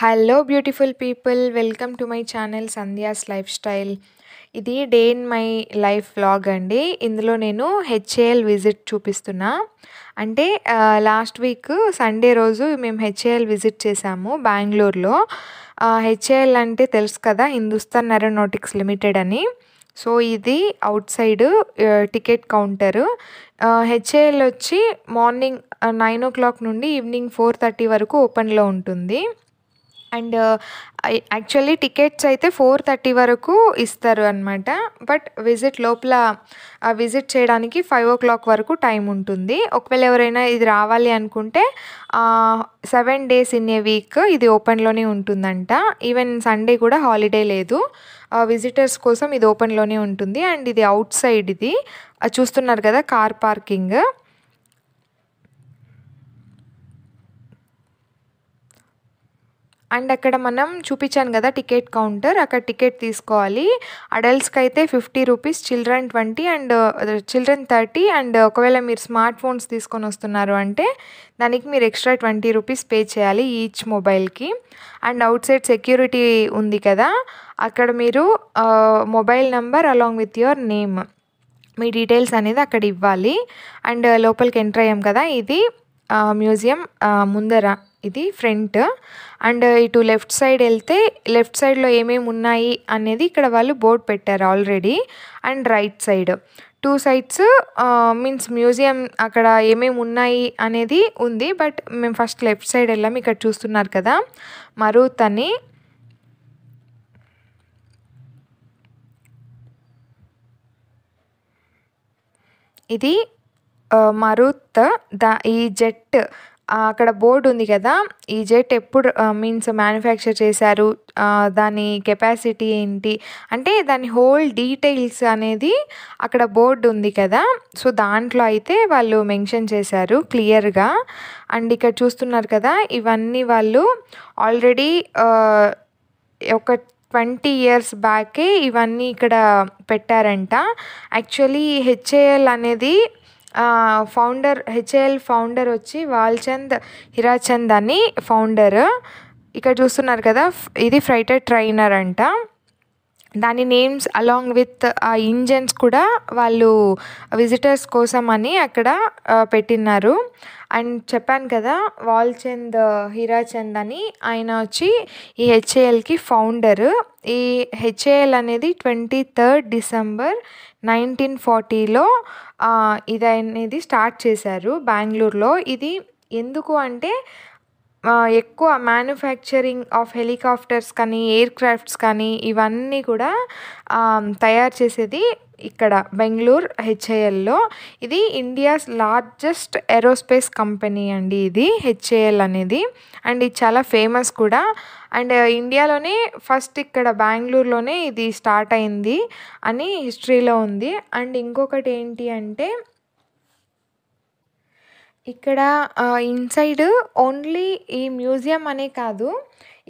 hello beautiful people welcome to my channel Sandhya's lifestyle ఇది day in my life vlog అండి ఇందులో నేను HAL visit చూపిస్తున్నా అంటే లాస్ట్ వీక్ సండే రోజు మేము హెచ్ఏఎల్ విజిట్ చేసాము బెంగళూరులో హెచ్ఏఎల్ అంటే తెలుసు కదా హిందుస్థాన్ ఏరోనాటిక్స్ లిమిటెడ్ అని సో ఇది outside ticket counter HAL వచ్చి మార్నింగ్ నైన్ ఓ క్లాక్ నుండి ఈవినింగ్ ఫోర్ థర్టీ వరకు ఓపెన్లో ఉంటుంది అండ్ యాక్చువల్లీ టికెట్స్ అయితే ఫోర్ థర్టీ వరకు ఇస్తారు అనమాట బట్ విజిట్ లోపల విజిట్ చేయడానికి ఫైవ్ ఓ క్లాక్ వరకు టైం ఉంటుంది ఒకవేళ ఎవరైనా ఇది రావాలి అనుకుంటే seven days in a week ఇది ఓపెన్లోనే ఉంటుందంట ఈవెన్ సండే కూడా హాలిడే లేదు విజిటర్స్ కోసం ఇది ఓపెన్లోనే ఉంటుంది అండ్ ఇది అవుట్ సైడ్ ఇది చూస్తున్నారు కదా కార్ పార్కింగ్ అండ్ అక్కడ మనం చూపించాను కదా టికెట్ కౌంటర్ అక్కడ టికెట్ తీసుకోవాలి అడల్ట్స్కి అయితే fifty rupees children twenty and children thirty and ఒకవేళ మీరు స్మార్ట్ ఫోన్స్ తీసుకొని వస్తున్నారు అంటే దానికి మీరు ఎక్స్ట్రా ట్వంటీ రూపీస్ పే చేయాలి ఈచ్ మొబైల్కి అండ్ అవుట్ సైడ్ సెక్యూరిటీ ఉంది కదా అక్కడ మీరు mobile number along with your name మీ డీటెయిల్స్ అనేది అక్కడ ఇవ్వాలి అండ్ లోపలికి ఎంటర్ అయ్యాం కదా ఇది మ్యూజియం ముందర ఇది ఫ్రంట్ అండ్ ఇటు లెఫ్ట్ సైడ్ వెళ్తే లెఫ్ట్ సైడ్లో ఏమేమి ఉన్నాయి అనేది ఇక్కడ వాళ్ళు బోర్డ్ పెట్టారు already and right side two sides means museum అక్కడ ఏమేమి ఉన్నాయి అనేది ఉంది బట్ మేము ఫస్ట్ లెఫ్ట్ సైడ్ వెళ్ళాము ఇక్కడ చూస్తున్నారు కదా మరూత్ అని ఇది మరుత్ ద ఈ జెట్ అక్కడ బోర్డు ఉంది కదా ఈ జెట్ ఎప్పుడు మీన్స్ మ్యానుఫ్యాక్చర్ చేశారు దాని కెపాసిటీ ఏంటి అంటే దాని హోల్ డీటెయిల్స్ అనేది అక్కడ బోర్డు ఉంది కదా సో దాంట్లో అయితే వాళ్ళు మెన్షన్ చేశారు క్లియర్గా అండ్ ఇక్కడ చూస్తున్నారు కదా ఇవన్నీ వాళ్ళు ఆల్రెడీ ఒక ట్వంటీ ఇయర్స్ బ్యాకే ఇవన్నీ ఇక్కడ పెట్టారంట యాక్చువల్లీ హెచ్ఏఎల్ అనేది ఫౌండర్ హెచ్ఏఎల్ ఫౌండర్ వచ్చి వాల్చంద్ హిరాచంద్ అని ఫౌండర్ ఇక్కడ చూస్తున్నారు కదా ఇది ఫ్రైటర్ ట్రైనర్ అంట దాని నేమ్స్ అలాంగ్ విత్ ఆ ఇంజన్స్ కూడా వాళ్ళు విజిటర్స్ కోసం అని అక్కడ పెట్టినారు అండ్ చెప్పాను కదా వాల్చంద్ హీరాచంద్ అని ఆయన వచ్చి ఈ హెచ్ఏఎల్కి ఫౌండర్ ఈ హెచ్ఏఎల్ అనేది ట్వంటీ థర్డ్ డిసెంబర్ నైన్టీన్ ఫార్టీలో ఇది అనేది స్టార్ట్ చేశారు బెంగళూరులో ఇది ఎందుకు అంటే ఎక్కువ మ్యానుఫ్యాక్చరింగ్ ఆఫ్ హెలికాప్టర్స్ కానీ ఎయిర్ క్రాఫ్ట్స్ కానీ ఇవన్నీ కూడా తయారు చేసేది ఇక్కడ బెంగళూరు హెచ్ఏఎల్లో ఇది ఇండియాస్ లార్జెస్ట్ ఏరోస్పేస్ కంపెనీ అండి ఇది హెచ్ఏఎల్ అనేది అండ్ ఇది చాలా ఫేమస్ కూడా అండ్ ఇండియాలోనే ఫస్ట్ ఇక్కడ బెంగళూరులోనే ఇది స్టార్ట్ అయింది అని హిస్టరీలో ఉంది అండ్ ఇంకొకటి ఏంటి అంటే ఇక్కడ ఇన్సైడ్ ఓన్లీ ఈ మ్యూజియం అనే కాదు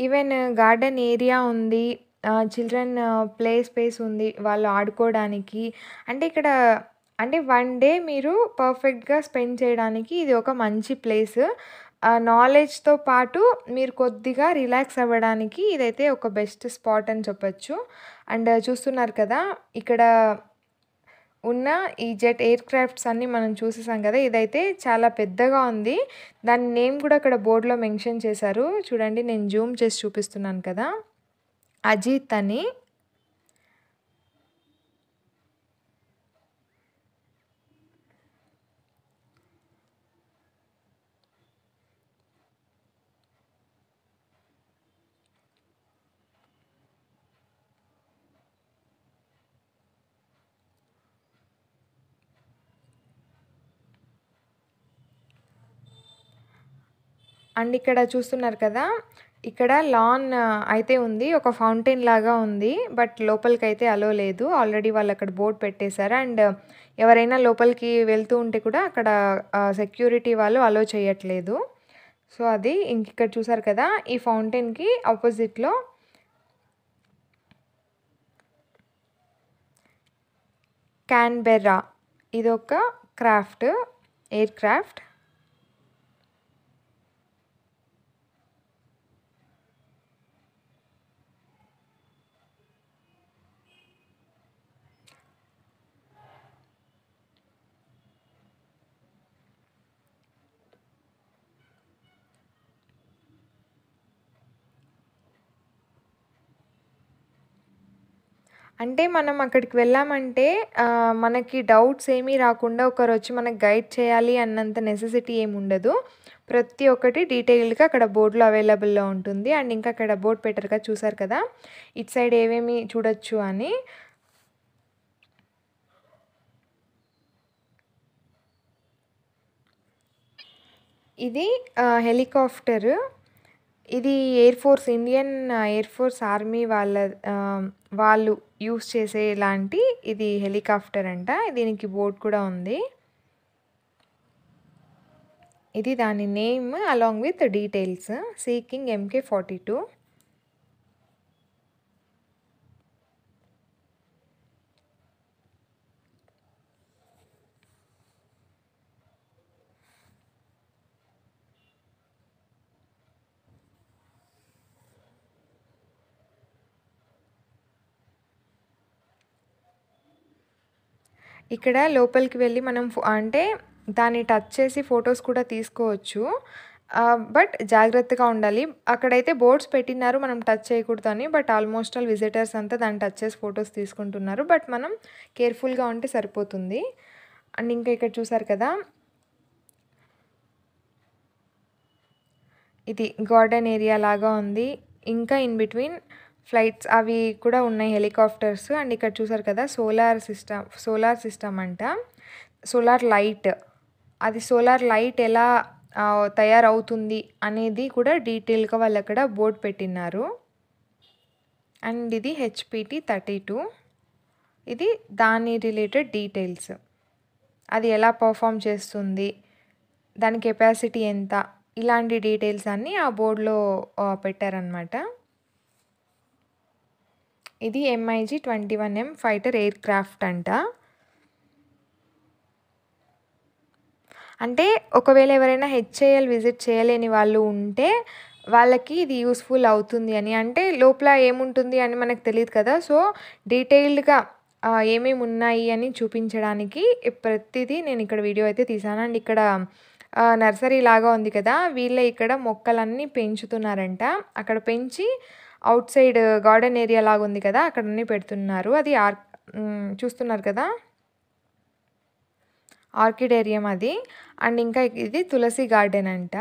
ఈవెన్ గార్డెన్ ఏరియా ఉంది చిల్డ్రన్ ప్లే స్పేస్ ఉంది వాళ్ళు ఆడుకోవడానికి అంటే ఇక్కడ అంటే వన్ డే మీరు పర్ఫెక్ట్గా స్పెండ్ చేయడానికి ఇది ఒక మంచి ప్లేస్ నాలెడ్జ్తో పాటు మీరు కొద్దిగా రిలాక్స్ అవ్వడానికి ఇదైతే ఒక బెస్ట్ స్పాట్ అని చెప్పచ్చు అండ్ చూస్తున్నారు కదా ఇక్కడ ఉన్న ఈ జెట్ ఎయిర్ క్రాఫ్ట్స్ అన్ని మనం చూసేసాం కదా ఇదైతే చాలా పెద్దగా ఉంది దాని నేమ్ కూడా అక్కడ బోర్డులో మెన్షన్ చేశారు చూడండి నేను జూమ్ చేసి చూపిస్తున్నాను కదా అజిత్ అని అండ్ ఇక్కడ చూస్తున్నారు కదా ఇక్కడ లాన్ అయితే ఉంది ఒక ఫౌంటైన్ లాగా ఉంది బట్ లోపలికి అయితే అలో లేదు ఆల్రెడీ వాళ్ళు అక్కడ బోర్డ్ పెట్టేశారు అండ్ ఎవరైనా లోపలికి వెళ్తూ ఉంటే కూడా అక్కడ సెక్యూరిటీ వాళ్ళు అలో చేయట్లేదు సో అది ఇంక ఇక్కడ చూసారు కదా ఈ ఫౌంటైన్కి ఆపోజిట్లో క్యాన్బెర్రా ఇదొక క్రాఫ్ట్ ఎయిర్ క్రాఫ్ట్ అంటే మనం అక్కడికి వెళ్ళామంటే మనకి డౌట్స్ ఏమీ రాకుండా ఒకరు వచ్చి మనకు గైడ్ చేయాలి అన్నంత నెసెసిటీ ఏమి ఉండదు ప్రతి ఒక్కటి డీటెయిల్గా అక్కడ బోర్డులో అవైలబుల్లో ఉంటుంది అండ్ ఇంకా అక్కడ బోర్డ్ పెట్టరుగా చూసారు కదా ఇట్ సైడ్ ఏమేమి చూడొచ్చు అని ఇది హెలికాప్టర్ ఇది air force Indian air force army వాళ్ళ వాళ్ళు యూస్ చేసే ఇలాంటి ఇది హెలికాప్టర్ అంట దీనికి బోట్ కూడా ఉంది ఇది దాని name along with details Sea King MK forty two ఇక్కడ లోపలికి వెళ్ళి మనం అంటే దాన్ని టచ్ చేసి ఫొటోస్ కూడా తీసుకోవచ్చు బట్ జాగ్రత్తగా ఉండాలి అక్కడైతే బోర్డ్స్ పెట్టినారు మనం టచ్ చేయకూడదు అని బట్ ఆల్మోస్ట్ ఆల్ విజిటర్స్ అంతా దాన్ని టచ్ చేసి ఫొటోస్ తీసుకుంటున్నారు బట్ మనం కేర్ఫుల్గా ఉంటే సరిపోతుంది అండ్ ఇంకా ఇక్కడ చూసారు కదా ఇది గార్డెన్ ఏరియా లాగా ఉంది ఇంకా ఇన్ బిట్వీన్ ఫ్లైట్స్ అవి కూడా ఉన్నాయి హెలికాప్టర్స్ అండ్ ఇక్కడ చూసారు కదా సోలార్ సిస్టమ్ సోలార్ సిస్టమ్ అంట సోలార్ లైట్ అది సోలార్ లైట్ ఎలా తయారవుతుంది అనేది కూడా డీటెయిల్గా వాళ్ళు అక్కడ బోర్డ్ పెట్టినారు అండ్ ఇది హెచ్పిటి థర్టీ టూ ఇది దాని రిలేటెడ్ డీటెయిల్స్ అది ఎలా పర్ఫామ్ చేస్తుంది దాని కెపాసిటీ ఎంత ఇలాంటి డీటెయిల్స్ అన్నీ ఆ బోర్డులో పెట్టారనమాట ఇది MiG twenty one M fighter aircraft అంట అంటే ఒకవేళ ఎవరైనా హెచ్ఏఎల్ విజిట్ చేయలేని వాళ్ళు ఉంటే వాళ్ళకి ఇది యూస్ఫుల్ అవుతుంది అని అంటే లోపల ఏముంటుంది అని మనకు తెలియదు కదా సో డీటెయిల్డ్గా ఏమేమి ఉన్నాయి అని చూపించడానికి ప్రతిదీ నేను ఇక్కడ వీడియో అయితే తీసాను అండ్ ఇక్కడ నర్సరీ లాగా ఉంది కదా వీళ్ళే ఇక్కడ మొక్కలన్నీ పెంచుతున్నారంట అక్కడ పెంచి అవుట్ సైడ్ గార్డెన్ ఏరియా లాగా ఉంది కదా అక్కడ అన్నీ పెడుతున్నారు అది ఆర్ చూస్తున్నారు కదా ఆర్కిడ్ ఏరియా అది అండ్ ఇంకా ఇది తులసి గార్డెన్ అంట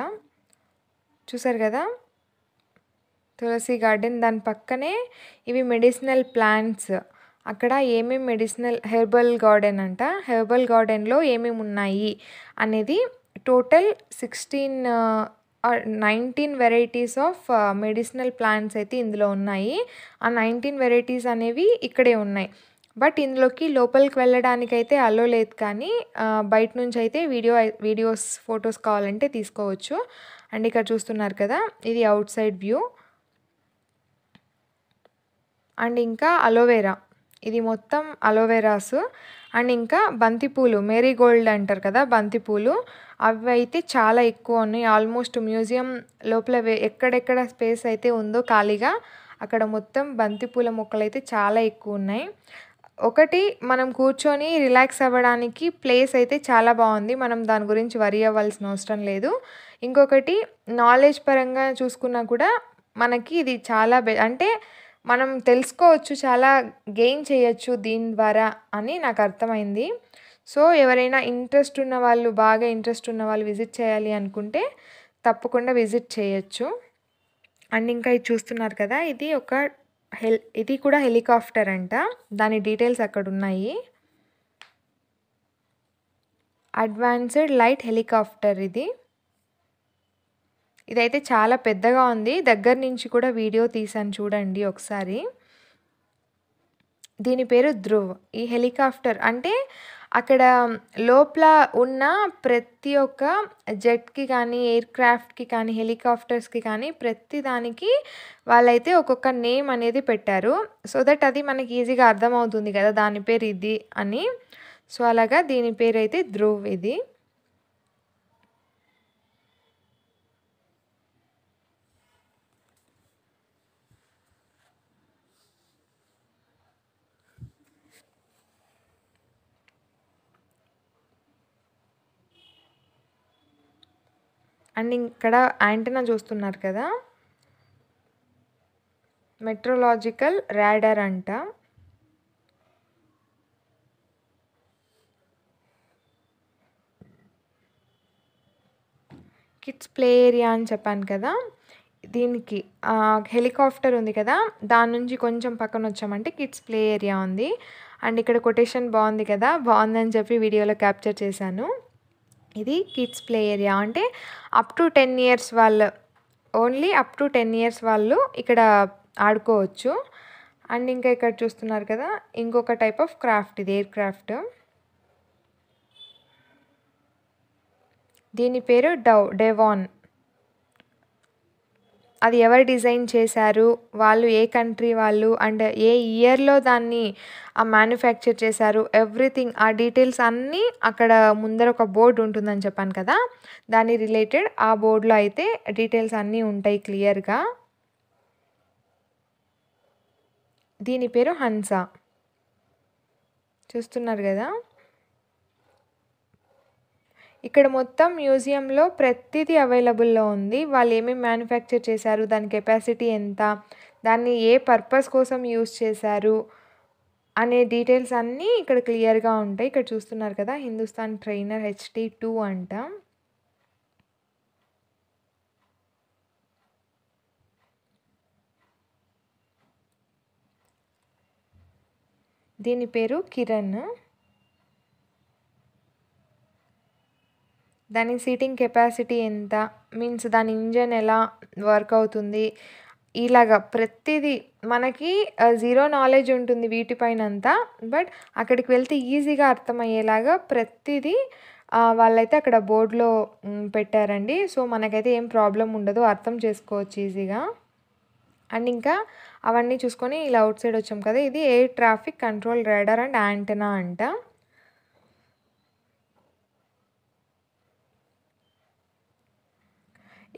చూసారు కదా తులసి గార్డెన్ దాని పక్కనే ఇవి మెడిసినల్ ప్లాంట్స్ అక్కడ ఏమేమి మెడిసినల్ హెర్బల్ గార్డెన్ అంట హెర్బల్ గార్డెన్లో ఏమేమి ఉన్నాయి అనేది total sixteen nineteen varieties of medicinal plants అయితే ఇందులో ఉన్నాయి ఆ నైన్టీన్ వెరైటీస్ అనేవి ఇక్కడే ఉన్నాయి బట్ ఇందులోకి లోపలికి వెళ్ళడానికి అయితే అలో లేదు కానీ బయట నుంచి అయితే వీడియో వీడియోస్ ఫొటోస్ కావాలంటే తీసుకోవచ్చు అండ్ ఇక్కడ చూస్తున్నారు కదా ఇది అవుట్ సైడ్ వ్యూ అండ్ ఇంకా అలోవేరా ఇది మొత్తం అలోవేరాసు అండ్ ఇంకా బంతిపూలు మేరీగోల్డ్ అంటారు కదా బంతిపూలు అవి అయితే చాలా ఎక్కువ ఉన్నాయి ఆల్మోస్ట్ మ్యూజియం లోపల ఎక్కడెక్కడ స్పేస్ అయితే ఉందో ఖాళీగా అక్కడ మొత్తం బంతిపూల మొక్కలు అయితే చాలా ఎక్కువ ఉన్నాయి ఒకటి మనం కూర్చొని రిలాక్స్ అవ్వడానికి ప్లేస్ అయితే చాలా బాగుంది మనం దాని గురించి వరి అవ్వాల్సిన అవసరం లేదు ఇంకొకటి నాలెడ్జ్ పరంగా చూసుకున్నా కూడా మనకి ఇది చాలా అంటే మనం తెలుసుకోవచ్చు చాలా గెయిన్ చేయొచ్చు దీని ద్వారా అని నాకు అర్థమైంది సో ఎవరైనా ఇంట్రెస్ట్ ఉన్న వాళ్ళు బాగా ఇంట్రెస్ట్ ఉన్న వాళ్ళు విజిట్ చేయాలి అనుకుంటే తప్పకుండా విజిట్ చేయొచ్చు అండ్ ఇంకా ఇది చూస్తున్నారు కదా ఇది ఒక హెల్ ఇది కూడా హెలికాప్టర్ అంట దాని డీటెయిల్స్ అక్కడ ఉన్నాయి అడ్వాన్స్డ్ లైట్ హెలికాప్టర్ ఇది ఇదైతే చాలా పెద్దగా ఉంది దగ్గర నుంచి కూడా వీడియో తీసాను చూడండి ఒకసారి దీని పేరు ధ్రువ్ ఈ హెలికాప్టర్ అంటే అక్కడ లోపల ఉన్న ప్రతి ఒక్క జెట్కి కానీ ఎయిర్ క్రాఫ్ట్కి కానీ హెలికాప్టర్స్కి కానీ ప్రతి దానికి వాళ్ళైతే ఒక్కొక్క నేమ్ అనేది పెట్టారు సో దట్ అది మనకి ఈజీగా అర్థమవుతుంది కదా దాని పేరు ఇది అని సో అలాగా దీని పేరు అయితే ధ్రువ్ ఇది అండ్ ఇక్కడ యాంటనా చూస్తున్నారు కదా మెట్రోలాజికల్ ర్యాడర్ అంట కిడ్స్ ప్లే ఏరియా అని చెప్పాను కదా దీనికి హెలికాప్టర్ ఉంది కదా దాని నుంచి కొంచెం పక్కన వచ్చామంటే కిడ్స్ ప్లే ఏరియా ఉంది అండ్ ఇక్కడ కొటేషన్ బాగుంది కదా బాగుందని చెప్పి వీడియోలో క్యాప్చర్ చేశాను ఇది కిడ్స్ ప్లే ఏరియా అంటే అప్ టు టెన్ ఇయర్స్ వాళ్ళు only up to ten years వాళ్ళు ఇక్కడ ఆడుకోవచ్చు అండ్ ఇంకా ఇక్కడ చూస్తున్నారు కదా ఇంకొక టైప్ ఆఫ్ క్రాఫ్ట్ ఇది ఎయిర్ క్రాఫ్ట్ దీని పేరు డవ్ డెవాన్ అది ఎవరు డిజైన్ చేశారు వాళ్ళు ఏ కంట్రీ వాళ్ళు అండ్ ఏ ఇయర్లో దాన్ని ఆ మ్యానుఫ్యాక్చర్ చేశారు ఎవ్రీథింగ్ ఆ డీటెయిల్స్ అన్నీ అక్కడ ముందర ఒక బోర్డు ఉంటుందని చెప్పాను కదా దాని రిలేటెడ్ ఆ బోర్డులో అయితే డీటెయిల్స్ అన్నీ ఉంటాయి క్లియర్గా దీని పేరు హన్సా చూస్తున్నారు కదా ఇక్కడ మొత్తం మ్యూజియంలో ప్రతిదీ అవైలబుల్లో ఉంది వాళ్ళు ఏమేమి మ్యానుఫ్యాక్చర్ చేశారు దాని కెపాసిటీ ఎంత దాన్ని ఏ పర్పస్ కోసం యూజ్ చేశారు అనే డీటెయిల్స్ అన్నీ ఇక్కడ క్లియర్గా ఉంటాయి ఇక్కడ చూస్తున్నారు కదా హిందుస్థాన్ ట్రైనర్ హెచ్టీ టూ అంట దీని పేరు కిరణ్ దాని సీటింగ్ కెపాసిటీ ఎంత మీన్స్ దాని ఇంజన్ ఎలా వర్క్ అవుతుంది ఇలాగ ప్రతిదీ మనకి జీరో నాలెడ్జ్ ఉంటుంది వీటిపైన అంతా బట్ అక్కడికి వెళ్తే ఈజీగా అర్థమయ్యేలాగా ప్రతిదీ వాళ్ళైతే అక్కడ బోర్డులో పెట్టారండి సో మనకైతే ఏం ప్రాబ్లం ఉండదు అర్థం చేసుకోవచ్చు ఈజీగా అండ్ ఇంకా అవన్నీ చూసుకొని ఇలా అవుట్ సైడ్ వచ్చాం కదా ఇది air traffic control radar and antenna అంట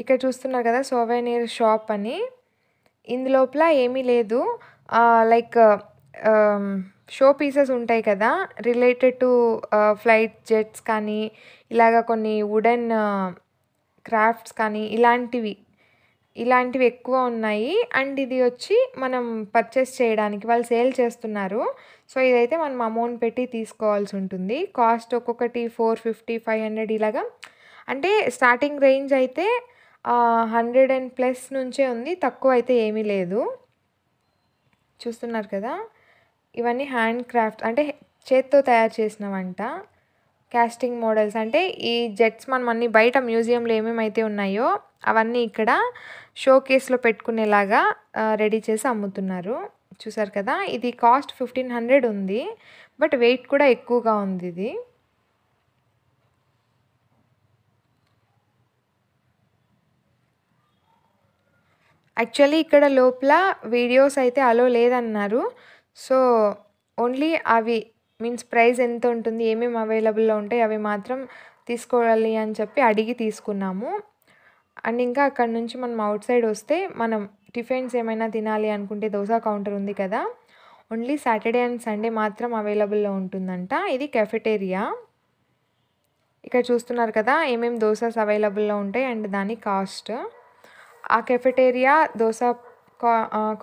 ఇక్కడ చూస్తున్నారు కదా సోవెనీర్ షాప్ అని ఇందులోపల ఏమీ లేదు లైక్ షో పీసెస్ ఉంటాయి కదా రిలేటెడ్ టు ఫ్లైట్ జెట్స్ కానీ ఇలాగ కొన్ని వుడెన్ క్రాఫ్ట్స్ uh, కానీ ఇలాంటివి ఇలాంటివి ఎక్కువ ఉన్నాయి అండ్ ఇది వచ్చి మనం పర్చేస్ చేయడానికి వాళ్ళు సేల్ చేస్తున్నారు సో ఇదైతే మనం అమౌంట్ పెట్టి తీసుకోవాల్సి ఉంటుంది కాస్ట్ ఒక్కొక్కటి ఫోర్ ఫిఫ్టీ ఫైవ్ హండ్రెడ్ ఇలాగా అంటే స్టార్టింగ్ రేంజ్ అయితే హండ్రెడ్ అండ్ ప్లస్ నుంచే ఉంది తక్కువ అయితే ఏమీ లేదు చూస్తున్నారు కదా ఇవన్నీ హ్యాండ్ క్రాఫ్ట్ అంటే చేత్తో తయారు చేసిన వంట క్యాస్టింగ్ మోడల్స్ అంటే ఈ జెట్స్ మనం అన్ని బయట మ్యూజియంలో ఏమేమైతే ఉన్నాయో అవన్నీ ఇక్కడ షో కేస్లో పెట్టుకునేలాగా రెడీ చేసి అమ్ముతున్నారు చూసారు కదా ఇది కాస్ట్ ఫిఫ్టీన్ హండ్రెడ్ ఉంది బట్ వెయిట్ కూడా ఎక్కువగా ఉంది ఇది యాక్చువల్లీ ఇక్కడ లోపల వీడియోస్ అయితే అలో లేదన్నారు సో ఓన్లీ అవి మీన్స్ ప్రైస్ ఎంత ఉంటుంది ఏమేమి అవైలబుల్లో ఉంటాయి అవి మాత్రం తీసుకోవాలి అని చెప్పి అడిగి తీసుకున్నాము అండ్ ఇంకా అక్కడ నుంచి మనం అవుట్ సైడ్ వస్తే మనం టిఫిన్స్ ఏమైనా తినాలి అనుకుంటే దోశ కౌంటర్ ఉంది కదా ఓన్లీ సాటర్డే అండ్ సండే మాత్రం అవైలబుల్లో ఉంటుందంట ఇది కెఫెటేరియా ఇక్కడ చూస్తున్నారు కదా ఏమేమి దోశస్ అవైలబుల్లో ఉంటాయి అండ్ దాని కాస్ట్ ఆ కెఫెటేరియా దోశ కా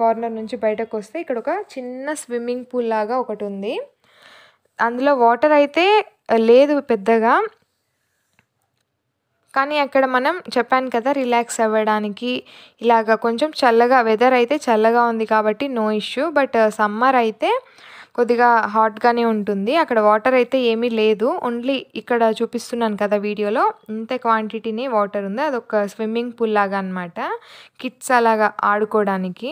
కార్నర్ నుంచి బయటకు వస్తే ఇక్కడ ఒక చిన్న స్విమ్మింగ్ పూల్ లాగా ఒకటి ఉంది అందులో వాటర్ అయితే లేదు పెద్దగా కానీ అక్కడ మనం చెప్పాను కదా రిలాక్స్ అవ్వడానికి ఇలాగ కొంచెం చల్లగా వెదర్ అయితే చల్లగా ఉంది కాబట్టి నో ఇష్యూ బట్ సమ్మర్ అయితే కొద్దిగా హాట్గానే ఉంటుంది అక్కడ వాటర్ అయితే ఏమీ లేదు ఓన్లీ ఇక్కడ చూపిస్తున్నాను కదా వీడియోలో ఇంత క్వాంటిటీనే వాటర్ ఉంది అదొక స్విమ్మింగ్ పూల్ లాగా అనమాట కిడ్స్ అలాగా ఆడుకోవడానికి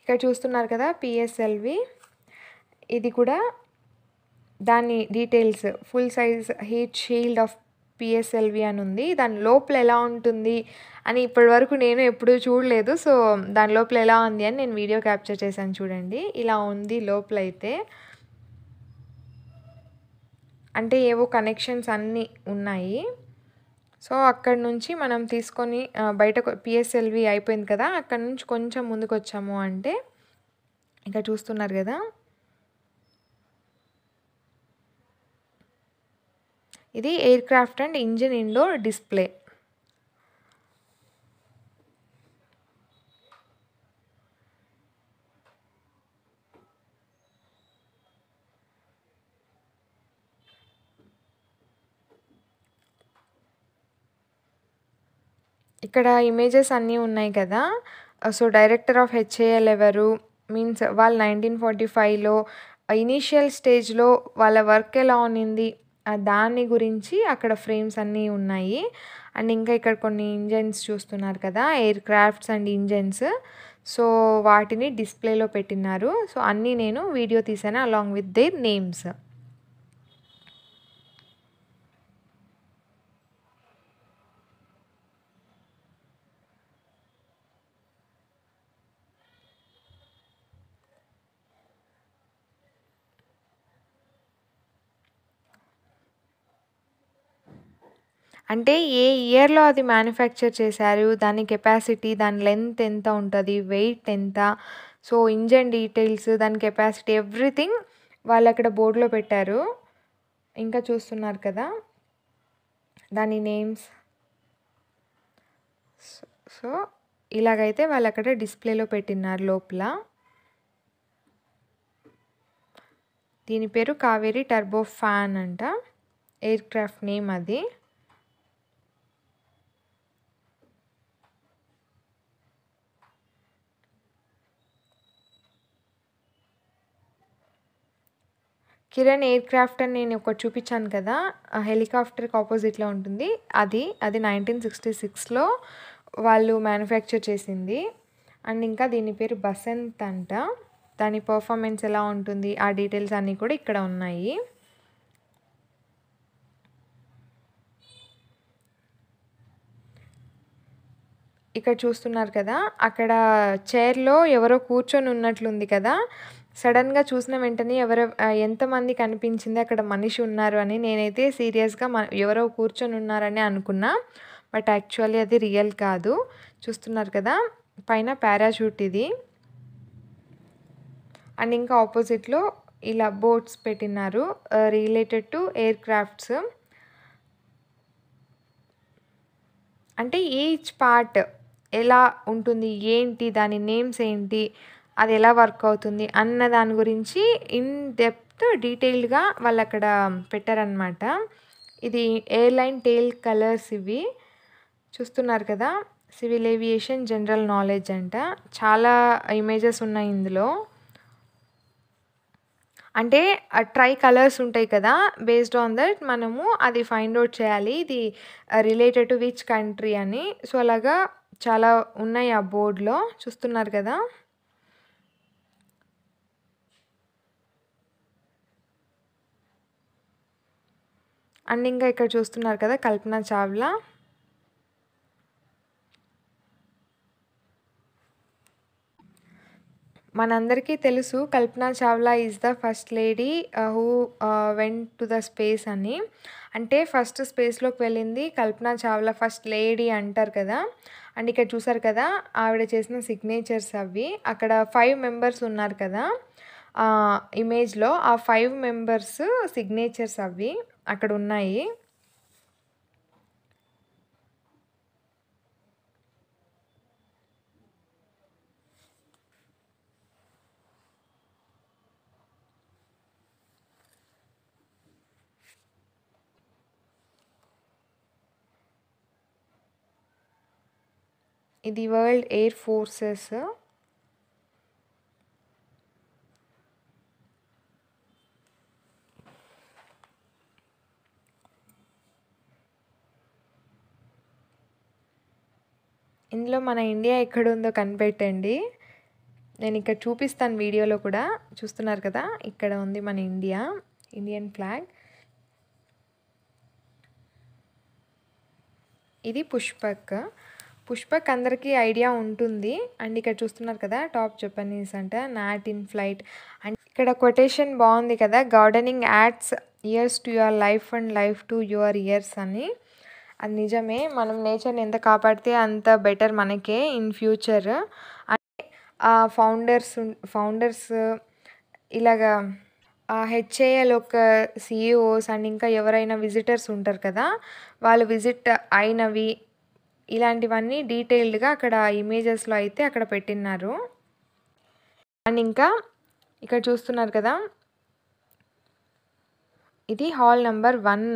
ఇక్కడ చూస్తున్నారు కదా పిఎస్ఎల్వి ఇది కూడా దాని details full size heat shield of PSLV అని ఉంది దాని లోపల ఎలా ఉంటుంది అని ఇప్పటివరకు నేను ఎప్పుడూ చూడలేదు సో దాని లోపల ఎలా ఉంది అని నేను వీడియో క్యాప్చర్ చేశాను చూడండి ఇలా ఉంది లోపల అయితే అంటే ఏవో కనెక్షన్స్ అన్నీ ఉన్నాయి సో అక్కడ నుంచి మనం తీసుకొని బయట పిఎస్ఎల్వి అయిపోయింది కదా అక్కడ నుంచి కొంచెం ముందుకు వచ్చాము అంటే ఇంకా చూస్తున్నారు కదా ఇది aircraft and engine indoor display ఇక్కడ ఇమేజెస్ అన్నీ ఉన్నాయి కదా సో డైరెక్టర్ ఆఫ్ హెచ్ఏఎల్ ఎవరు మీన్స్ వాళ్ళు నైన్టీన్ ఫార్టీ ఫైవ్లో ఇనీషియల్ స్టేజ్లో వాళ్ళ వర్క్ ఎలా ఉన్నింది దాని గురించి అక్కడ ఫ్రేమ్స్ అన్నీ ఉన్నాయి అండ్ ఇంకా ఇక్కడ కొన్ని ఇంజన్స్ చూస్తున్నారు కదా aircrafts and engines so వాటిని డిస్ప్లేలో పెట్టినారు సో అన్నీ నేను వీడియో తీసాను అలాంగ్ విత్ దేర్ నేమ్స్ అంటే ఏ ఇయర్లో అది మ్యానుఫ్యాక్చర్ చేశారు దాని కెపాసిటీ దాని లెంత్ ఎంత ఉంటుంది వెయిట్ ఎంత సో ఇంజన్ డీటెయిల్స్ దాని కెపాసిటీ ఎవ్రీథింగ్ వాళ్ళు అక్కడ బోర్డులో పెట్టారు ఇంకా చూస్తున్నారు కదా దాని నేమ్స్ సో ఇలాగైతే వాళ్ళు అక్కడ డిస్ప్లేలో పెట్టినారు లోపల దీని పేరు కావేరీ టర్బో ఫ్యాన్ అంట ఎయిర్ క్రాఫ్ట్ నేమ్ అది కిరణ్ ఎయిర్ క్రాఫ్ట్ అని నేను ఒకటి చూపించాను కదా హెలికాప్టర్కి ఆపోజిట్లో ఉంటుంది అది అది నైన్టీన్ సిక్స్టీ సిక్స్లో వాళ్ళు మ్యానుఫ్యాక్చర్ చేసింది అండ్ ఇంకా దీని పేరు బసంత్ అంట దాని పర్ఫార్మెన్స్ ఎలా ఉంటుంది ఆ డీటెయిల్స్ అన్నీ కూడా ఇక్కడ ఉన్నాయి ఇక్కడ చూస్తున్నారు కదా అక్కడ చైర్లో ఎవరో కూర్చొని ఉన్నట్లుంది కదా సడన్గా చూసిన వెంటనే ఎవరు ఎంతమంది కనిపించింది అక్కడ మనిషి ఉన్నారు అని నేనైతే సీరియస్గా మన ఎవరో కూర్చొని ఉన్నారని అనుకున్నా బట్ యాక్చువల్లీ అది రియల్ కాదు చూస్తున్నారు కదా పైన పారాషూట్ ఇది అండ్ ఇంకా ఆపోజిట్లో ఇలా బోట్స్ పెట్టినారు రిలేటెడ్ టు ఎయిర్ క్రాఫ్ట్స్ అంటే ఈచ్ పార్ట్ ఎలా ఉంటుంది ఏంటి దాని నేమ్స్ ఏంటి అది ఎలా వర్క్ అవుతుంది అన్న దాని గురించి ఇన్ డెప్త్ డీటెయిల్డ్గా వాళ్ళు అక్కడ పెట్టారనమాట ఇది ఎయిర్లైన్ టెయిల్ కలర్స్ ఇవి చూస్తున్నారు కదా సివిల్ ఏవియేషన్ జనరల్ నాలెడ్జ్ అంట చాలా ఇమేజెస్ ఉన్నాయి ఇందులో అంటే ట్రై కలర్స్ ఉంటాయి కదా బేస్డ్ ఆన్ దట్ మనము అది ఫైండ్ అవుట్ చేయాలి ఇది రిలేటెడ్ టు విచ్ కంట్రీ అని సో అలాగా చాలా ఉన్నాయి ఆ బోర్డులో చూస్తున్నారు కదా అండ్ ఇంకా ఇక్కడ చూస్తున్నారు కదా కల్పన చావ్లా మనందరికీ తెలుసు Kalpana Chawla is the first lady who went to the space అని అంటే ఫస్ట్ స్పేస్లోకి వెళ్ళింది కల్పనా చావ్లా ఫస్ట్ లేడీ అంటారు కదా అండ్ ఇక్కడ చూసారు కదా ఆవిడ చేసిన సిగ్నేచర్స్ అవి అక్కడ ఫైవ్ మెంబర్స్ ఉన్నారు కదా ఇమేజ్లో ఆ ఫైవ్ మెంబర్స్ సిగ్నేచర్స్ అవి అక్కడ ఉన్నాయి ఇది వరల్డ్ ఎయిర్ ఫోర్సెస్ ఇందులో మన ఇండియా ఎక్కడుందో కనిపెట్టండి నేను ఇక్కడ చూపిస్తాను వీడియోలో కూడా చూస్తున్నారు కదా ఇక్కడ ఉంది మన ఇండియా ఇండియన్ ఫ్లాగ్ ఇది పుష్పక్ పుష్పక్ అందరికీ ఐడియా ఉంటుంది అండ్ ఇక్కడ చూస్తున్నారు కదా టాప్ జపనీస్ అంట నాట్ ఇన్ ఫ్లైట్ అండ్ ఇక్కడ కొటేషన్ బాగుంది కదా gardening adds years to your life and life to your years అని అది నిజమే మనం నేచర్ని ఎంత కాపాడితే అంత బెటర్ మనకే ఇన్ ఫ్యూచర్ అంటే ఆ ఫౌండర్స్ ఫౌండర్స్ ఇలాగా హెచ్ఏఎల్ ఒక సిఇఓస్ అండ్ ఇంకా ఎవరైనా విజిటర్స్ ఉంటారు కదా వాళ్ళు విజిట్ అయినవి ఇలాంటివన్నీ డీటెయిల్డ్గా అక్కడ ఇమేజెస్లో అయితే అక్కడ పెట్టినారు అండ్ ఇంకా ఇక్కడ చూస్తున్నారు కదా ఇది హాల్ నెంబర్ వన్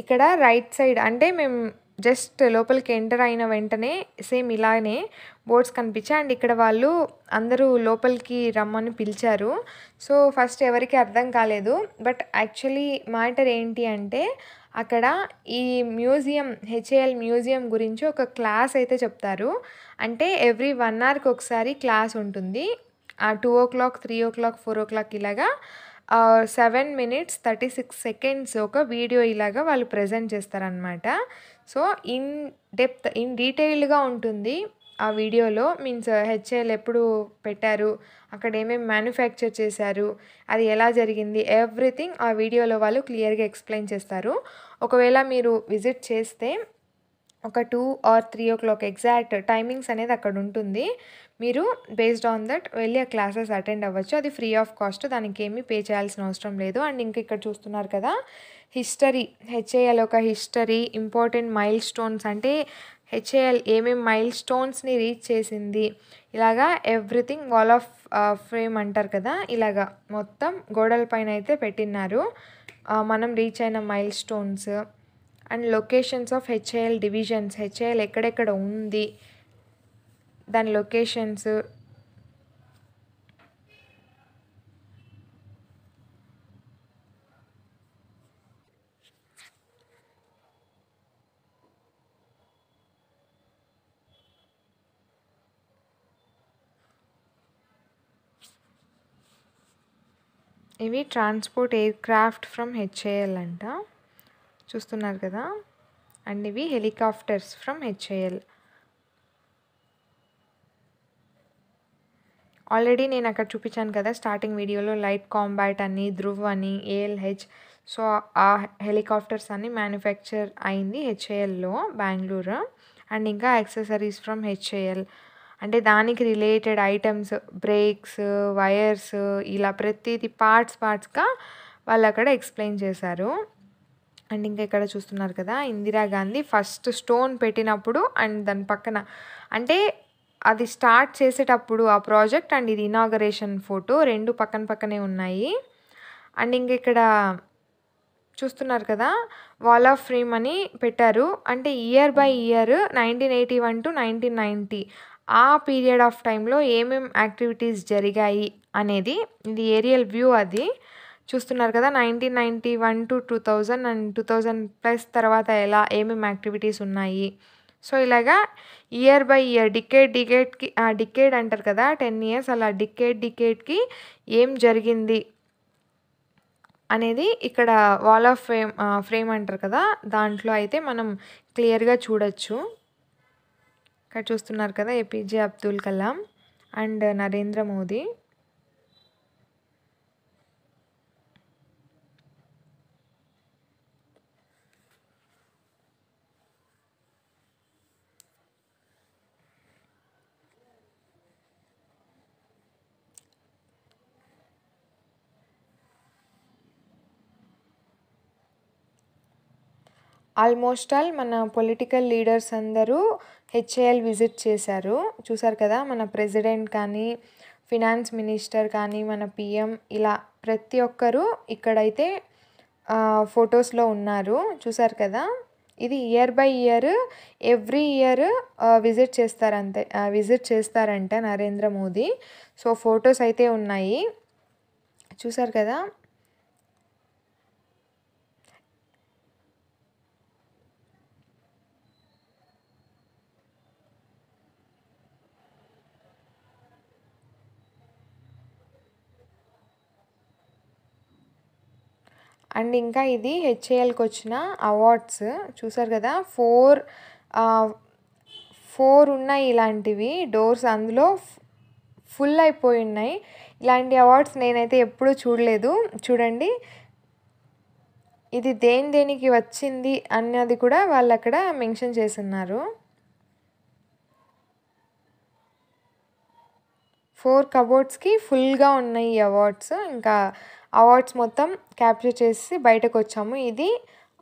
ఇక్కడ రైట్ సైడ్ అంటే మేము జస్ట్ లోపలికి ఎంటర్ అయిన వెంటనే సేమ్ ఇలానే బోర్డ్స్ కనిపించాయి అండ్ ఇక్కడ వాళ్ళు అందరూ లోపలికి రమ్మని పిలిచారు సో ఫస్ట్ ఎవరికి అర్థం కాలేదు బట్ యాక్చువల్లీ మ్యాటర్ ఏంటి అంటే అక్కడ ఈ మ్యూజియం హెచ్ఏఎల్ మ్యూజియం గురించి ఒక క్లాస్ అయితే చెప్తారు అంటే ఎవ్రీ వన్ అవర్కి ఒకసారి క్లాస్ ఉంటుంది two o'clock three o'clock four o'clock ఇలాగా seven minutes thirty six seconds ఒక వీడియో ఇలాగా వాళ్ళు ప్రజెంట్ చేస్తారనమాట సో ఇన్ డెప్త్ ఇన్ డీటెయిల్డ్గా ఉంటుంది ఆ వీడియోలో మీన్స్ హెచ్ఏల్ ఎప్పుడు పెట్టారు అక్కడ ఏమేమి మ్యానుఫ్యాక్చర్ చేశారు అది ఎలా జరిగింది ఎవ్రీథింగ్ ఆ వీడియోలో వాళ్ళు క్లియర్గా ఎక్స్ప్లెయిన్ చేస్తారు ఒకవేళ మీరు విజిట్ చేస్తే ఒక two or three o'clock exact timings అనేది అక్కడ ఉంటుంది మీరు బేస్డ్ ఆన్ దట్ వెళ్ళి ఆ క్లాసెస్ అటెండ్ అవ్వచ్చు అది ఫ్రీ ఆఫ్ కాస్ట్ దానికి ఏమీ పే చేయాల్సిన అవసరం లేదు అండ్ ఇంక ఇక్కడ చూస్తున్నారు కదా హిస్టరీ హెచ్ఏఎల్ ఒక హిస్టరీ ఇంపార్టెంట్ మైల్ స్టోన్స్ అంటే హెచ్ఏఎల్ ఏమేమి మైల్ స్టోన్స్ని రీచ్ చేసింది ఇలాగా ఎవ్రీథింగ్ వాల్ ఆఫ్ ఫ్రేమ్ అంటారు కదా ఇలాగా మొత్తం గోడల పైన అయితే పెట్టినారు మనం రీచ్ అయిన milestones and locations of HAL divisions HAL ఎక్కడెక్కడ ఉంది దాని లొకేషన్స్ ఇవి transport aircraft from HAL అంట చూస్తున్నారు కదా అండ్ ఇవి హెలికాప్టర్స్ ఫ్రమ్ హెచ్ఏఎల్ ఆల్రెడీ నేను అక్కడ చూపించాను కదా స్టార్టింగ్ వీడియోలో లైట్ కాంబాట్ అని ధృవ్ అని ఏఎల్హెచ్ సో ఆ హెలికాప్టర్స్ అన్ని మ్యానుఫ్యాక్చర్ అయింది హెచ్ఏఎల్లో బెంగళూరు అండ్ ఇంకా యాక్సెసరీస్ ఫ్రమ్ హెచ్ఏఎల్ అంటే దానికి రిలేటెడ్ ఐటమ్స్ బ్రేక్స్ వైర్స్ ఇలా ప్రతిది పార్ట్స్ పార్ట్స్గా వాళ్ళు అక్కడ ఎక్స్ప్లెయిన్ చేశారు అండ్ ఇంకా ఇక్కడ చూస్తున్నారు కదా ఇందిరాగాంధీ ఫస్ట్ స్టోన్ పెట్టినప్పుడు అండ్ దాని పక్కన అంటే అది స్టార్ట్ చేసేటప్పుడు ఆ ప్రాజెక్ట్ అండ్ ఇది ఇనాగరేషన్ ఫోటో రెండు పక్కన పక్కనే ఉన్నాయి అండ్ ఇంక ఇక్కడ చూస్తున్నారు కదా వాల్ ఆఫ్ ఫ్రేమ్ అని పెట్టారు అంటే year by year nineteen eighty one to nineteen ninety uh period of టైంలో ఏమేం యాక్టివిటీస్ జరిగాయి అనేది ఇది ఏరియల్ వ్యూ అది చూస్తున్నారు కదా nineteen ninety one to two thousand and two thousand plus తర్వాత ఎలా ఏమేమి యాక్టివిటీస్ ఉన్నాయి సో ఇలాగా ఇయర్ బై ఇయర్ డికేడ్ డికేట్కి ఆ డికేడ్ అంటారు కదా టెన్ ఇయర్స్ అలా డికేడ్ డికేట్కి ఏం జరిగింది అనేది ఇక్కడ వాల్ ఆఫ్ ఫ్రేమ్ ఫ్రేమ్ అంటారు కదా దాంట్లో అయితే మనం క్లియర్గా చూడొచ్చు ఇక్కడ చూస్తున్నారు కదా APJ Abdul Kalam and Narendra Modi almost all మన పొలిటికల్ లీడర్స్ అందరూ హెచ్ఏఎల్ విజిట్ చేశారు చూసారు కదా మన ప్రెసిడెంట్ కానీ ఫినాన్స్ మినిస్టర్ కానీ మన పిఎం ఇలా ప్రతి ఒక్కరూ ఇక్కడైతే ఫొటోస్లో ఉన్నారు చూసారు కదా ఇది year by year every year visit చేస్తారంతే విజిట్ చేస్తారంట నరేంద్ర మోదీ సో ఫొటోస్ అయితే ఉన్నాయి చూసారు కదా అండ్ ఇంకా ఇది హెచ్ఏఎల్కి వచ్చిన అవార్డ్స్ చూసారు కదా ఫోర్ ఫోర్ ఉన్నాయి ఇలాంటివి డోర్స్ అందులో ఫుల్ అయిపోయి ఉన్నాయి ఇలాంటి అవార్డ్స్ నేనైతే ఎప్పుడూ చూడలేదు చూడండి ఇది దేని దేనికి వచ్చింది అన్నది కూడా వాళ్ళు అక్కడ మెన్షన్ చేస్తున్నారు ఫోర్ కబోర్డ్స్కి ఫుల్గా ఉన్నాయి అవార్డ్స్ ఇంకా అవార్డ్స్ మొత్తం క్యాప్చర్ చేసి బయటకు వచ్చాము ఇది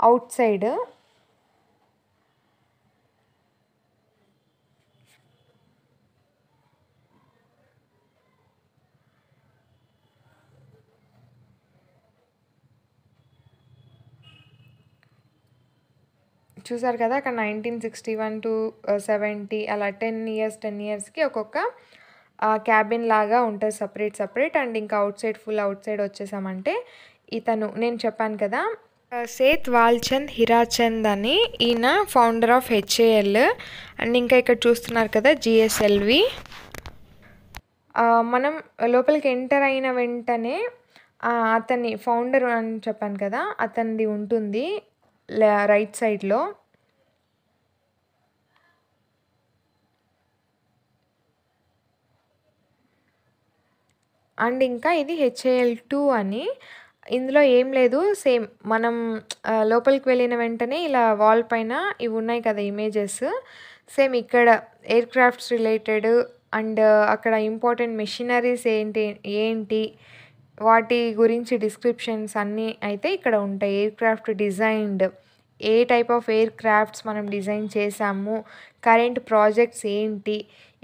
అవుట్ సైడ్ చూసారు కదా అక్కడ nineteen sixty one to seventy అలా టెన్ ఇయర్స్ టెన్ ఇయర్స్కి ఒక్కొక్క క్యాబిన్ లాగా ఉంటుంది సపరేట్ సపరేట్ అండ్ ఇంకా outside full outside వచ్చేసామంటే ఇతను నేను చెప్పాను కదా సేత్ వాల్చంద్ హిరాచంద్ అని ఈయన ఫౌండర్ ఆఫ్ హెచ్ఏఎల్ అండ్ ఇంకా ఇక్కడ చూస్తున్నారు కదా జిఎస్ఎల్వి మనం లోపలికి ఎంటర్ అయిన వెంటనే అతని ఫౌండర్ అని చెప్పాను కదా అతనిది ఉంటుంది రైట్ సైడ్లో అండ్ ఇంకా ఇది హెచ్ఏఎల్ టూ అని ఇందులో ఏం లేదు సేమ్ మనం లోపలికి వెళ్ళిన వెంటనే ఇలా వాల్ పైన ఇవి ఉన్నాయి కదా ఇమేజెస్ సేమ్ ఇక్కడ ఎయిర్ క్రాఫ్ట్స్ రిలేటెడ్ అండ్ అక్కడ ఇంపార్టెంట్ మెషినరీస్ ఏంటి ఏంటి వాటి గురించి డిస్క్రిప్షన్స్ అన్నీ అయితే ఇక్కడ ఉంటాయి aircraft designed a type of aircrafts మనం డిజైన్ చేసాము కరెంట్ ప్రాజెక్ట్స్ ఏంటి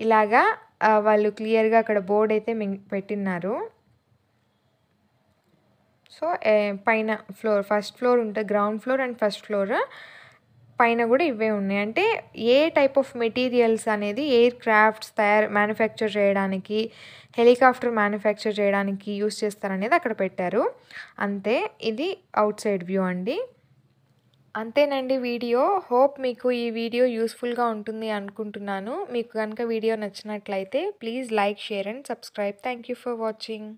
ఇలాగా వాళ్ళు క్లియర్గా అక్కడ బోర్డ్ అయితే పెట్టినారు సో పైన ఫ్లోర్ ఫస్ట్ ఫ్లోర్ ఉంటుంది ground floor and first floor పైన కూడా ఇవే ఉన్నాయి అంటే ఏ టైప్ ఆఫ్ మెటీరియల్స్ అనేది ఎయిర్ క్రాఫ్ట్స్ తయారు మ్యానుఫ్యాక్చర్ చేయడానికి హెలికాప్టర్ మ్యానుఫ్యాక్చర్ చేయడానికి యూస్ చేస్తారనేది అక్కడ పెట్టారు అంతే ఇది అవుట్ సైడ్ వ్యూ అండి అంతేనండి వీడియో హోప్ మీకు ఈ వీడియో యూస్ఫుల్గా ఉంటుంది అనుకుంటున్నాను మీకు కనుక వీడియో నచ్చినట్లయితే please like share and subscribe thank for watching